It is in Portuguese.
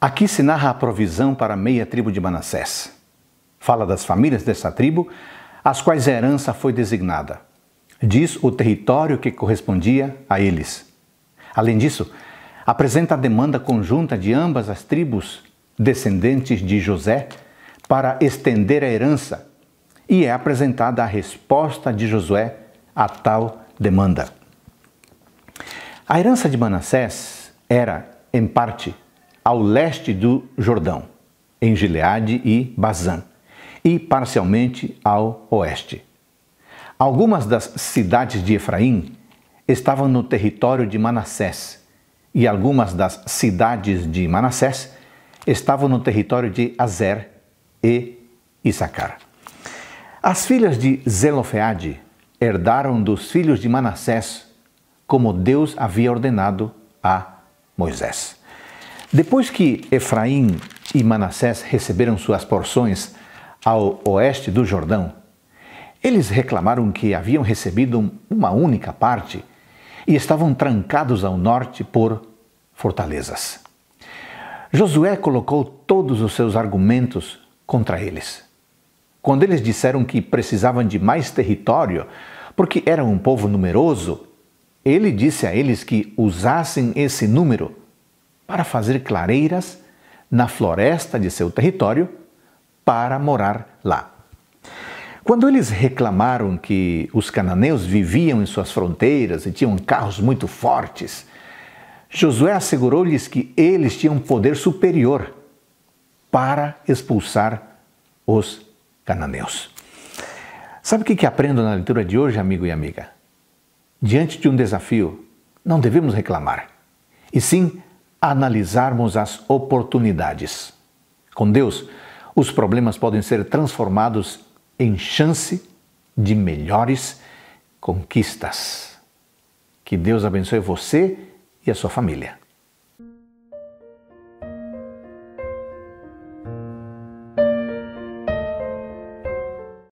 Aqui se narra a provisão para a meia tribo de Manassés. Fala das famílias dessa tribo, às quais a herança foi designada. Diz o território que correspondia a eles. Além disso, apresenta a demanda conjunta de ambas as tribos descendentes de José para estender a herança e é apresentada a resposta de Josué a tal demanda. A herança de Manassés era, em parte, ao leste do Jordão, em Gileade e Bazan, e parcialmente ao oeste. Algumas das cidades de Efraim estavam no território de Manassés, e algumas das cidades de Manassés estavam no território de Azer e Issacar. As filhas de Zelofeade herdaram dos filhos de Manassés, como Deus havia ordenado a Moisés. Depois que Efraim e Manassés receberam suas porções ao oeste do Jordão, eles reclamaram que haviam recebido uma única parte e estavam trancados ao norte por fortalezas. Josué colocou todos os seus argumentos contra eles. Quando eles disseram que precisavam de mais território porque eram um povo numeroso, ele disse a eles que usassem esse número para fazer clareiras na floresta de seu território para morar lá. Quando eles reclamaram que os cananeus viviam em suas fronteiras e tinham carros muito fortes, Josué assegurou-lhes que eles tinham poder superior para expulsar os cananeus. Sabe o que, aprendo na leitura de hoje, amigo e amiga? Diante de um desafio, não devemos reclamar, e sim analisarmos as oportunidades. Com Deus, os problemas podem ser transformados em chance de melhores conquistas. Que Deus abençoe você e a sua família.